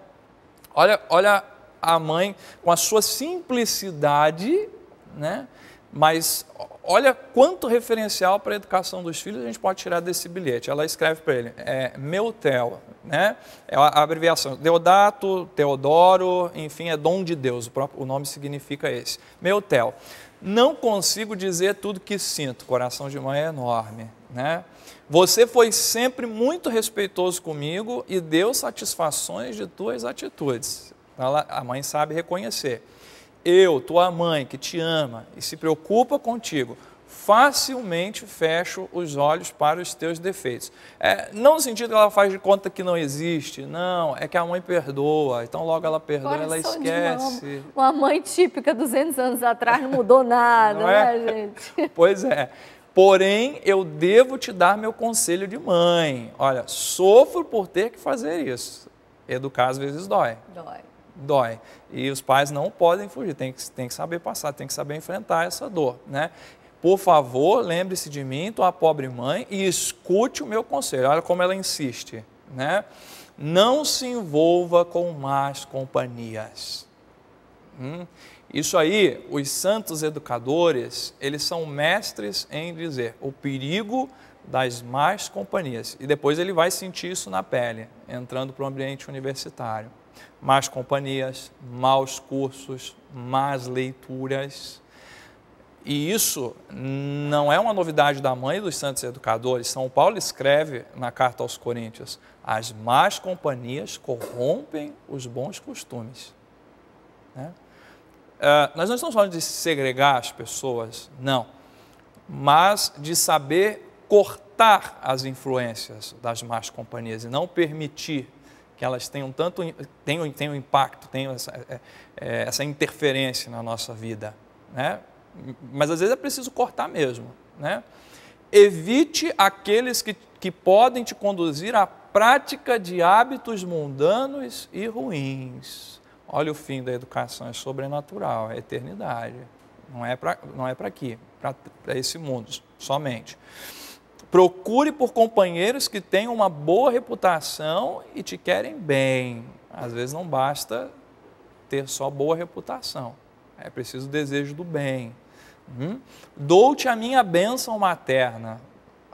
Olha, olha a mãe com a sua simplicidade, né? Mas olha quanto referencial para a educação dos filhos a gente pode tirar desse bilhete. Ela escreve para ele, é, Meutela, né? É a abreviação, Deodato, Teodoro, enfim, é dom de Deus, o, próprio, o nome significa esse. Meutel, não consigo dizer tudo que sinto, coração de mãe é enorme, né? Você foi sempre muito respeitoso comigo e deu satisfações de tuas atitudes. Ela, a mãe sabe reconhecer eu, tua mãe, que te ama e se preocupa contigo, facilmente fecho os olhos para os teus defeitos. É, não no sentido que ela faz de conta que não existe, não, é que a mãe perdoa, então logo ela perdoa, Coração ela esquece. Uma, uma mãe típica 200 anos atrás não mudou *laughs* nada, não né, é? né, gente? *laughs* Pois é. Porém, eu devo te dar meu conselho de mãe. Olha, sofro por ter que fazer isso. Educar às vezes dói. Dói dói. E os pais não podem fugir, tem que, tem que saber passar, tem que saber enfrentar essa dor, né? Por favor, lembre-se de mim, tua pobre mãe, e escute o meu conselho. Olha como ela insiste, né? Não se envolva com más companhias. Hum? Isso aí, os santos educadores, eles são mestres em dizer o perigo das más companhias. E depois ele vai sentir isso na pele, entrando para o ambiente universitário más companhias, maus cursos, más leituras. E isso não é uma novidade da mãe dos santos educadores. São Paulo escreve na carta aos Coríntios: as más companhias corrompem os bons costumes. Né? Uh, nós não estamos falando de segregar as pessoas, não, mas de saber cortar as influências das más companhias e não permitir elas tenham tanto tenham, tenham impacto, tenham essa, é, é, essa interferência na nossa vida. Né? Mas às vezes é preciso cortar mesmo. Né? Evite aqueles que, que podem te conduzir à prática de hábitos mundanos e ruins. Olha, o fim da educação é sobrenatural, é eternidade. Não é para é aqui, para esse mundo somente. Procure por companheiros que tenham uma boa reputação e te querem bem. Às vezes não basta ter só boa reputação, é preciso o desejo do bem. Hum? Dou-te a minha bênção materna,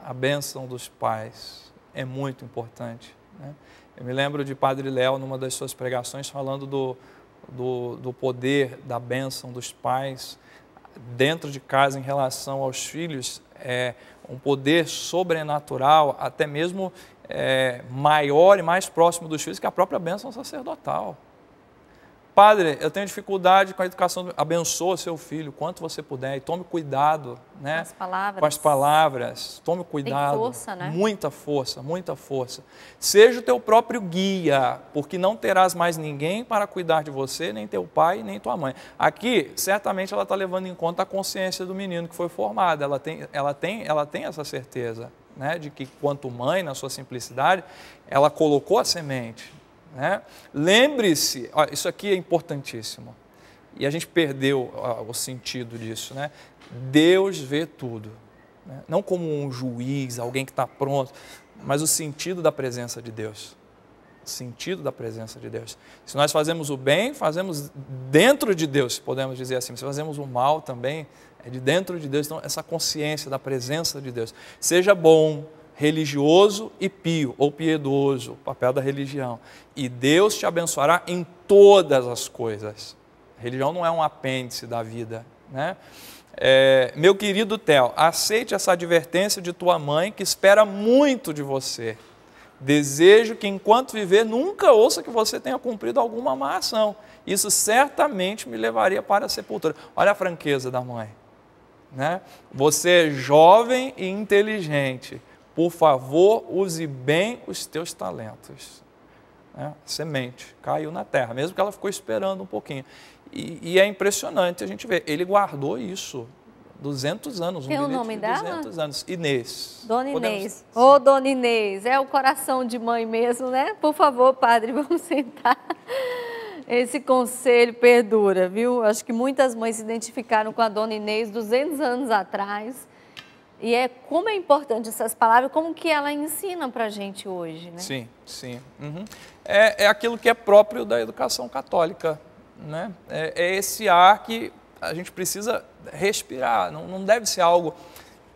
a bênção dos pais, é muito importante. Né? Eu me lembro de Padre Léo, numa das suas pregações, falando do, do, do poder da bênção dos pais dentro de casa em relação aos filhos é um poder sobrenatural, até mesmo é, maior e mais próximo dos filhos que a própria bênção sacerdotal. Padre, eu tenho dificuldade com a educação. Abençoa seu filho quanto você puder e tome cuidado, né? Com as palavras. Com as palavras. Tome cuidado. Tem força, né? Muita força, muita força. Seja o teu próprio guia, porque não terás mais ninguém para cuidar de você, nem teu pai, nem tua mãe. Aqui, certamente ela está levando em conta a consciência do menino que foi formado. Ela tem, ela tem, ela tem essa certeza, né? De que quanto mãe, na sua simplicidade, ela colocou a semente, né? Lembre-se, isso aqui é importantíssimo. E a gente perdeu ó, o sentido disso. Né? Deus vê tudo. Né? Não como um juiz, alguém que está pronto, mas o sentido da presença de Deus. O sentido da presença de Deus. Se nós fazemos o bem, fazemos dentro de Deus, podemos dizer assim. Se fazemos o mal também, é de dentro de Deus. Então, essa consciência da presença de Deus. Seja bom, religioso e pio, ou piedoso, papel da religião. E Deus te abençoará em todas as coisas. A religião não é um apêndice da vida, né? É, meu querido Theo, aceite essa advertência de tua mãe que espera muito de você. Desejo que enquanto viver nunca ouça que você tenha cumprido alguma má ação. Isso certamente me levaria para a sepultura. Olha a franqueza da mãe. Né? Você é jovem e inteligente. Por favor, use bem os teus talentos. Né? Semente caiu na terra, mesmo que ela ficou esperando um pouquinho. E, e é impressionante a gente ver, ele guardou isso 200 anos. Tem um o nome 200 dela? 200 anos. Inês. Dona Inês. Ô, Podemos... oh, Dona Inês, é o coração de mãe mesmo, né? Por favor, padre, *laughs* vamos sentar. Esse conselho perdura, viu? Acho que muitas mães se identificaram com a Dona Inês 200 anos atrás. E é como é importante essas palavras, como que ela ensina para a gente hoje, né? Sim, sim. Uhum. É, é aquilo que é próprio da educação católica, né? É, é esse ar que a gente precisa respirar, não, não deve ser algo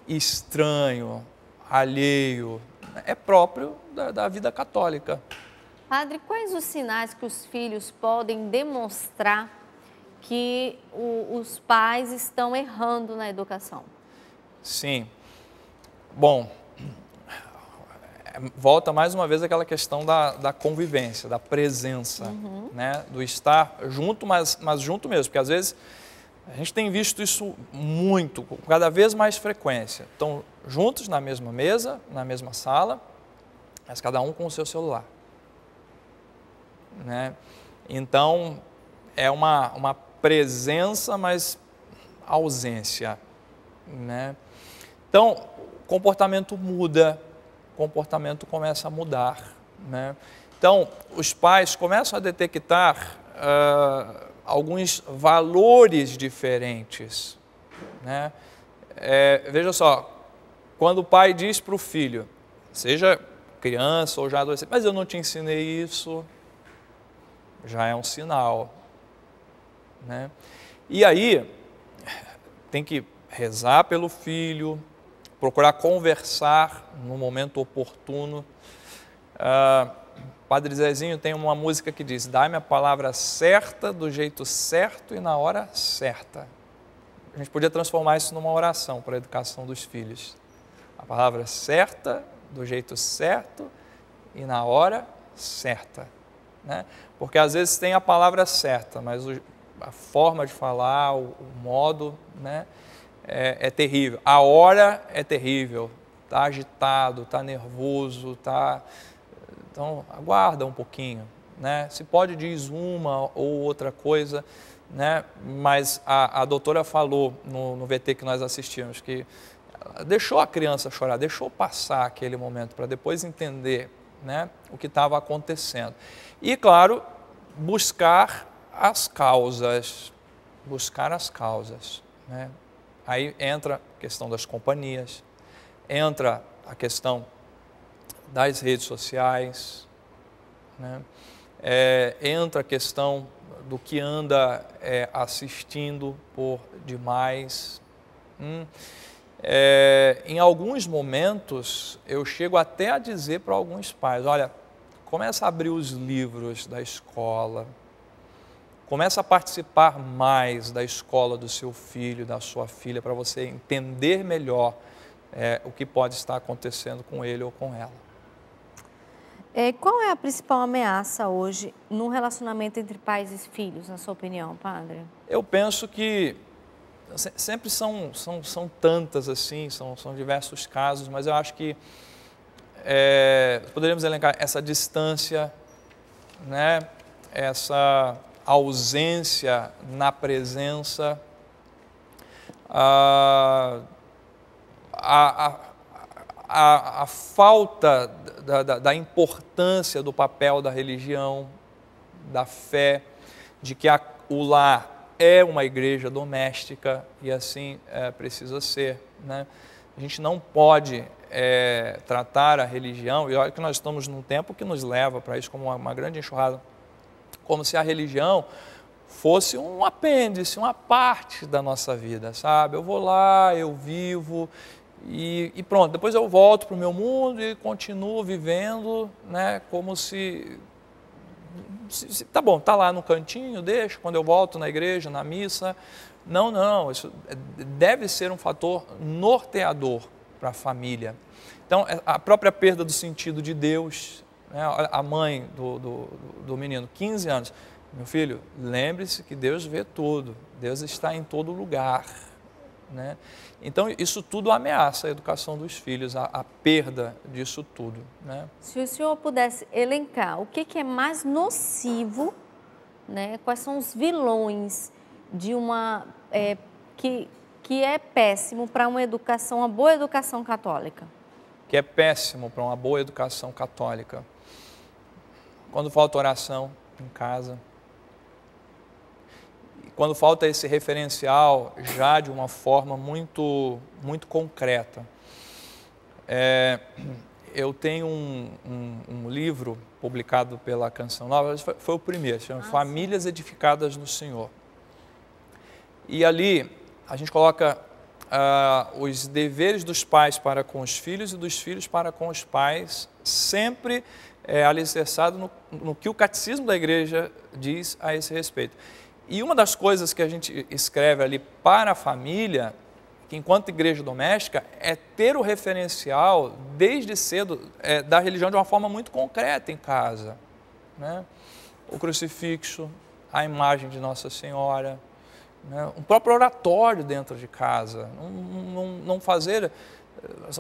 estranho, alheio, é próprio da, da vida católica. Padre, quais os sinais que os filhos podem demonstrar que o, os pais estão errando na educação? Sim. Bom, volta mais uma vez aquela questão da, da convivência, da presença, uhum. né? do estar junto, mas, mas junto mesmo, porque às vezes a gente tem visto isso muito, com cada vez mais frequência. Estão juntos na mesma mesa, na mesma sala, mas cada um com o seu celular. Né? Então, é uma, uma presença, mas ausência. Né? Então, o comportamento muda, o comportamento começa a mudar. Né? Então, os pais começam a detectar uh, alguns valores diferentes. Né? É, veja só, quando o pai diz para o filho, seja criança ou já adolescente, mas eu não te ensinei isso, já é um sinal. Né? E aí, tem que rezar pelo filho, procurar conversar no momento oportuno. Ah, Padre Zezinho tem uma música que diz: Dá-me a palavra certa, do jeito certo e na hora certa. A gente podia transformar isso numa oração para a educação dos filhos. A palavra certa, do jeito certo e na hora certa. Né? Porque às vezes tem a palavra certa, mas a forma de falar, o, modo, né? é, é terrível. A hora é terrível. Está agitado, está nervoso, está. Então, aguarda um pouquinho. Né? Se pode, diz uma ou outra coisa. Né? Mas a, a doutora falou no, no VT que nós assistimos que deixou a criança chorar, deixou passar aquele momento para depois entender né, o que estava acontecendo. E, claro, buscar as causas, buscar as causas. Né? Aí entra a questão das companhias, entra a questão das redes sociais, né? é, entra a questão do que anda é, assistindo por demais. Hum. É, em alguns momentos, eu chego até a dizer para alguns pais: olha, começa a abrir os livros da escola, Começa a participar mais da escola do seu filho, da sua filha, para você entender melhor é, o que pode estar acontecendo com ele ou com ela. É, qual é a principal ameaça hoje no relacionamento entre pais e filhos, na sua opinião, padre? Eu penso que sempre são, são, são tantas assim, são, são diversos casos, mas eu acho que é, poderíamos elencar essa distância, né? essa ausência na presença, a, a, a, a falta da, da, da importância do papel da religião, da fé, de que a, o lar é uma igreja doméstica e assim é, precisa ser. Né? A gente não pode é, tratar a religião, e olha que nós estamos num tempo que nos leva para isso como uma, uma grande enxurrada como se a religião fosse um apêndice, uma parte da nossa vida, sabe? Eu vou lá, eu vivo e, e pronto. Depois eu volto para o meu mundo e continuo vivendo, né? Como se, se, tá bom, tá lá no cantinho, deixa. Quando eu volto na igreja, na missa, não, não. Isso deve ser um fator norteador para a família. Então, é, a própria perda do sentido de Deus, né, a mãe do, do, do menino, 15 anos, meu filho, lembre-se que Deus vê tudo, Deus está em todo lugar. Né? Então, isso tudo ameaça a educação dos filhos, a, a perda disso tudo. Né? Se o senhor pudesse elencar o que, que é mais nocivo, né? quais são os vilões de uma. É, que, que é péssimo para uma educação, uma boa educação católica? Que é péssimo para uma boa educação católica quando falta oração em casa, quando falta esse referencial já de uma forma muito, muito concreta. É, eu tenho um, um, um, livro publicado pela Canção Nova, foi, foi o primeiro, chama Nossa. Ah, Famílias Edificadas no Senhor. E ali a gente coloca uh, os deveres dos pais para com os filhos e dos filhos para com os pais, sempre é, alicerçado no, no que o catecismo da igreja diz a esse respeito. E uma das coisas que a gente escreve ali para a família, que enquanto igreja doméstica, é ter o referencial desde cedo é, da religião de uma forma muito concreta em casa. Né? O crucifixo, a imagem de Nossa Senhora, né? um próprio oratório dentro de casa. Não, não, não fazer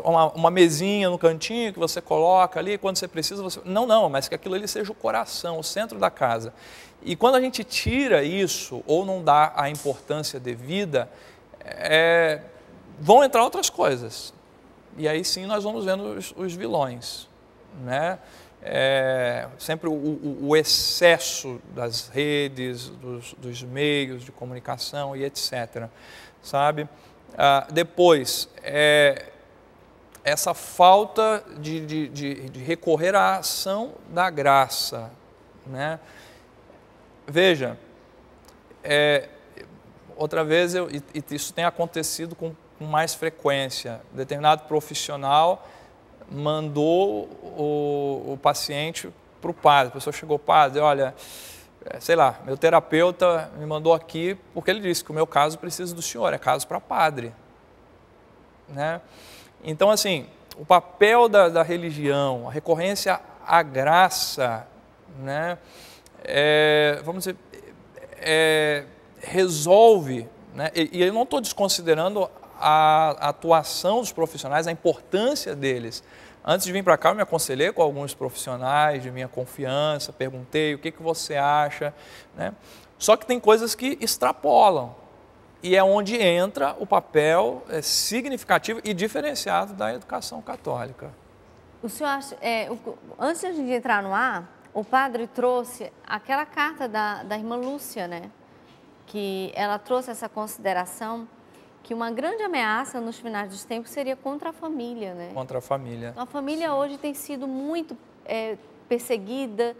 uma, uma, mesinha no cantinho que você coloca ali, quando você precisa, você... Não, não, mas que aquilo ali seja o coração, o centro da casa. E quando a gente tira isso ou não dá a importância devida, é... vão entrar outras coisas. E aí sim nós vamos vendo os, os vilões. Né? É... sempre o, o, o, excesso das redes, dos, dos meios de comunicação e etc. Sabe? Ah, depois, é, essa falta de, de, de, de recorrer à ação da graça. Né? Veja, é, outra vez, eu, e, e isso tem acontecido com, com mais frequência, determinado profissional mandou o, o paciente para o padre. A pessoa chegou, padre, olha, é, sei lá, meu terapeuta me mandou aqui porque ele disse que o meu caso precisa do senhor, é caso para padre. Né? Então, assim, o papel da, da religião, a recorrência à graça, né, é, vamos dizer, é, resolve, né, e, e eu não estou desconsiderando a, a atuação dos profissionais, a importância deles, Antes de vir para cá, eu me aconselhei com alguns profissionais de minha confiança, perguntei o que, que você acha. Né? Só que tem coisas que extrapolam e é onde entra o papel é, significativo e diferenciado da educação católica. O senhor acha, é, o, antes de entrar no ar, o padre trouxe aquela carta da, da irmã Lúcia, né? Que ela trouxe essa consideração que uma grande ameaça nos finais dos tempos seria contra a família, né? Contra a família. Então, a família Sim. hoje tem sido muito é, perseguida,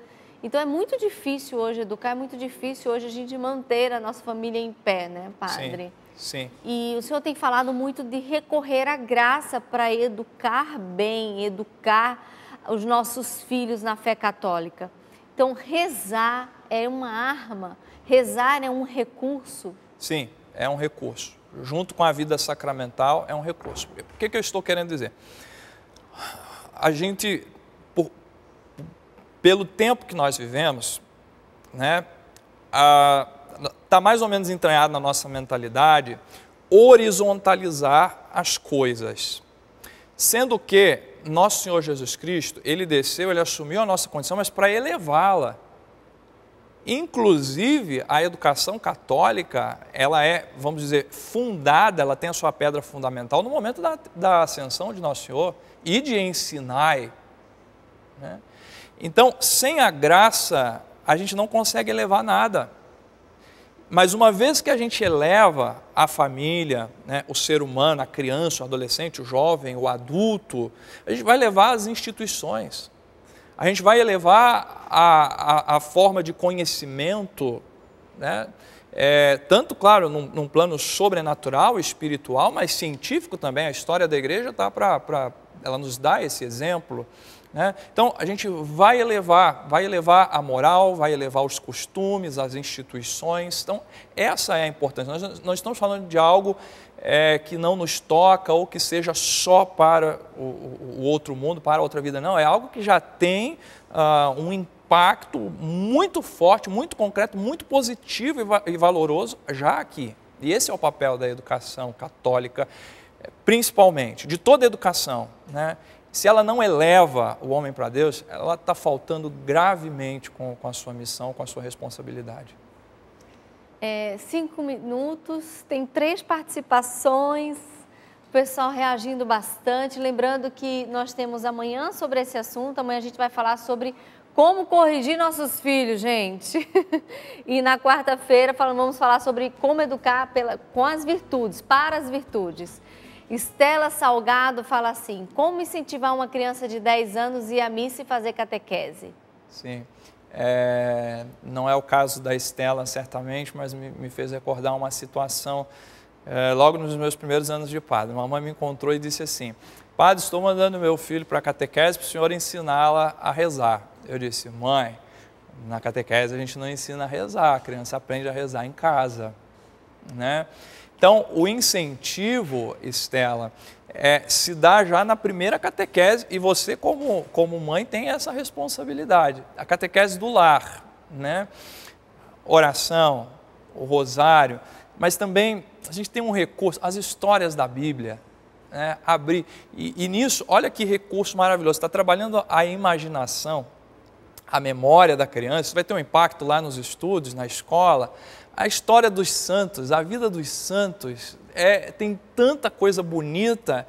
então é muito difícil hoje educar, é muito difícil hoje a gente manter a nossa família em pé, né, padre? Sim. sim. E o senhor tem falado muito de recorrer à graça para educar bem, educar os nossos filhos na fé católica. Então, rezar é uma arma, rezar é um recurso. Sim, é um recurso. Junto com a vida sacramental, é um recurso. O que, que eu estou querendo dizer? A gente pelo tempo que nós vivemos, né, está mais ou menos entranhado na nossa mentalidade horizontalizar as coisas. Sendo que nosso Senhor Jesus Cristo, ele desceu, ele assumiu a nossa condição, mas para elevá-la. Inclusive, a educação católica, ela é, vamos dizer, fundada, ela tem a sua pedra fundamental no momento da, da ascensão de Nosso Senhor e de ensinar. Né? Então, sem a graça, a gente não consegue elevar nada. Mas uma vez que a gente eleva a família, né, o ser humano, a criança, o adolescente, o jovem, o adulto, a gente vai levar as instituições, a gente vai elevar a, a, a forma de conhecimento, né, é, tanto, claro, num, num, plano sobrenatural, espiritual, mas científico também. A história da igreja está para. Ela nos dá esse exemplo. Né? Então, a gente vai elevar, vai elevar a moral, vai elevar os costumes, as instituições. Então, essa é a importância. Nós não estamos falando de algo é, que não nos toca ou que seja só para o, o, outro mundo, para a outra vida. Não, é algo que já tem uh, um impacto muito forte, muito concreto, muito positivo e, va e valoroso já aqui. E esse é o papel da educação católica, principalmente, de toda a educação. Né? se ela não eleva o homem para Deus, ela está faltando gravemente com, com a sua missão, com a sua responsabilidade. É, cinco minutos, tem três participações, o pessoal reagindo bastante. Lembrando que nós temos amanhã sobre esse assunto, amanhã a gente vai falar sobre como corrigir nossos filhos, gente. *laughs* e na quarta-feira vamos falar sobre como educar pela, com as virtudes, para as virtudes. Estela Salgado fala assim: como incentivar uma criança de 10 anos e a missa se fazer catequese? Sim. É, não é o caso da Estela, certamente, mas me, me fez recordar uma situação é, logo nos meus primeiros anos de padre. Uma mãe me encontrou e disse assim: Padre, estou mandando meu filho para a catequese para o senhor ensiná-la a rezar. Eu disse: Mãe, na catequese a gente não ensina a rezar, a criança aprende a rezar em casa. Né? Então, o incentivo, Estela, é, se dá já na primeira catequese e você, como, como mãe, tem essa responsabilidade. A catequese do lar, né? Oração, o rosário, mas também a gente tem um recurso, as histórias da Bíblia, né? abrir. E, e nisso, olha que recurso maravilhoso, está trabalhando a imaginação, a memória da criança, isso vai ter um impacto lá nos estudos, na escola, a história dos santos, a vida dos santos, é, tem tanta coisa bonita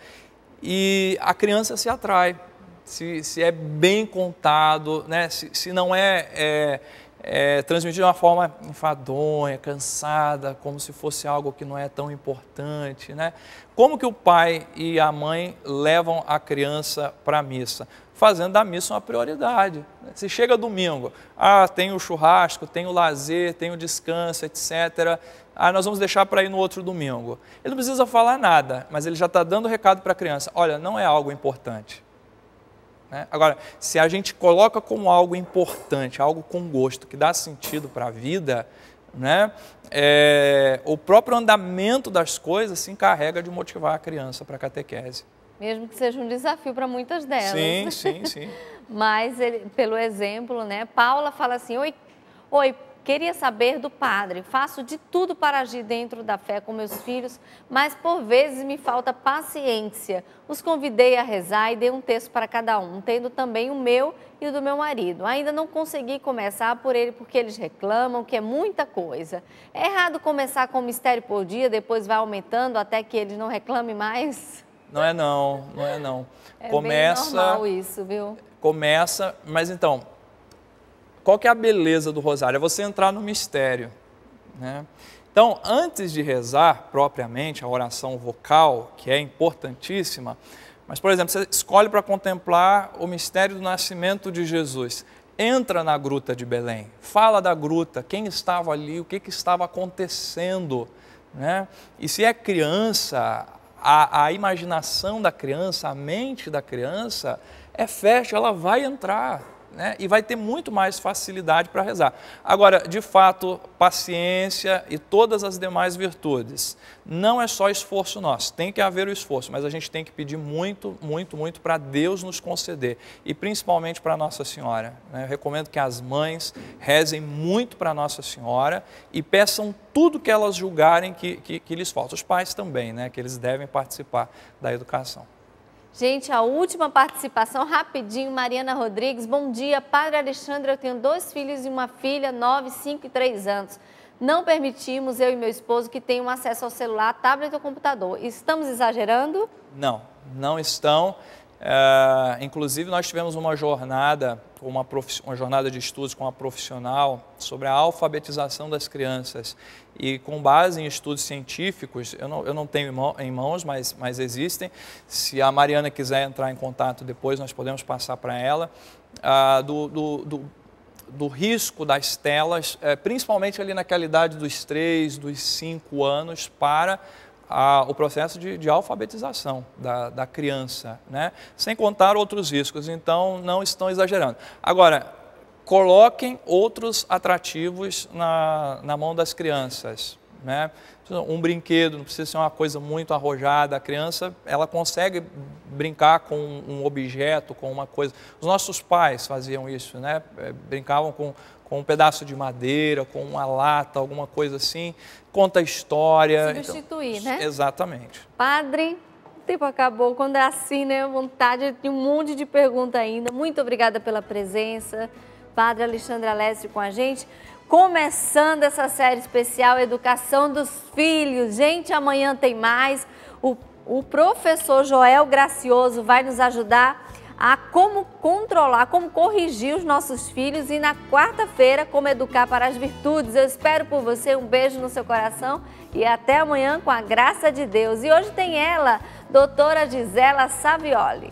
e a criança se atrai. Se, se é bem contado, né? se, se não é, é, é, transmitido de uma forma enfadonha, cansada, como se fosse algo que não é tão importante. Né? Como que o pai e a mãe levam a criança para a missa? fazendo da missa uma prioridade. Se chega domingo, ah, tem o churrasco, tem o lazer, tem o descanso, etc. Ah, nós vamos deixar para ir no outro domingo. Ele não precisa falar nada, mas ele já está dando o recado para a criança: olha, não é algo importante. Né? Agora, se a gente coloca como algo importante, algo com gosto, que dá sentido para a vida, né? É, o próprio andamento das coisas se encarrega de motivar a criança para a catequese mesmo que seja um desafio para muitas delas. Sim, *laughs* sim, sim. Mas ele, pelo exemplo, né? Paula fala assim: "Oi, oi, queria saber do padre. Faço de tudo para agir dentro da fé com meus filhos, mas por vezes me falta paciência. Os convidei a rezar e dei um texto para cada um, tendo também o meu e o do meu marido. Ainda não consegui começar por ele porque eles reclamam que é muita coisa. É errado começar com um mistério por dia, depois vai aumentando até que eles não reclamem mais?" *laughs* Não é não, não é não. É começa, bem normal isso, viu? Começa, mas então, qual que é a beleza do rosário? É você entrar no mistério, né? Então, antes de rezar propriamente a oração vocal, que é importantíssima, mas, por exemplo, você escolhe para contemplar o mistério do nascimento de Jesus. Entra na gruta de Belém, fala da gruta, quem estava ali, o que, que estava acontecendo. Né? E se é criança, a, a imaginação da criança, a mente da criança é fértil, ela vai entrar né? e vai ter muito mais facilidade para rezar. Agora, de fato, paciência e todas as demais virtudes, não é só esforço nosso, tem que haver o esforço, mas a gente tem que pedir muito, muito, muito para Deus nos conceder e principalmente para Nossa Senhora. Né? Eu recomendo que as mães rezem muito para Nossa Senhora e peçam tudo que elas julgarem que, que, que lhes falta. Os pais também, né? que eles devem participar da educação. Gente, a última participação, rapidinho, Mariana Rodrigues. Bom dia, Padre Alexandre. Eu tenho dois filhos e uma filha, 9, 5 e 3 anos. Não permitimos, eu e meu esposo, que tenham acesso ao celular, tablet ou computador. Estamos exagerando? Não, não estão. Ah, inclusive, nós tivemos uma jornada, uma, prof, uma jornada de estudos com uma profissional sobre a alfabetização das crianças. E com base em estudos científicos, eu não, eu não tenho em mãos, mas, mas existem. Se a Mariana quiser entrar em contato depois, nós podemos passar para ela. Ah, do, do, do, do, risco das telas, é, principalmente ali naquela idade dos 3, dos 5 anos, para a, o processo de, de alfabetização da, da, criança, né? sem contar outros riscos. Então, não estão exagerando. Agora, coloquem outros atrativos na, na mão das crianças. Né? Um brinquedo, não precisa ser uma coisa muito arrojada. A criança, ela consegue brincar com um objeto, com uma coisa. Os nossos pais faziam isso, né? É, brincavam com com um pedaço de madeira, com uma lata, alguma coisa assim, conta a história. Então. Substituir, então, né? Exatamente. Padre, o tempo acabou. Quando é assim, né? Vontade, tem um monte de pergunta ainda. Muito obrigada pela presença. Padre Alexandre Alessio com a gente. Começando essa série especial Educação dos Filhos. Gente, amanhã tem mais. O, o professor Joel Gracioso vai nos ajudar a como controlar, como corrigir os nossos filhos e na quarta-feira como educar para as virtudes. Eu espero por você, um beijo no seu coração e até amanhã com a graça de Deus. E hoje tem ela, doutora Gisela Savioli.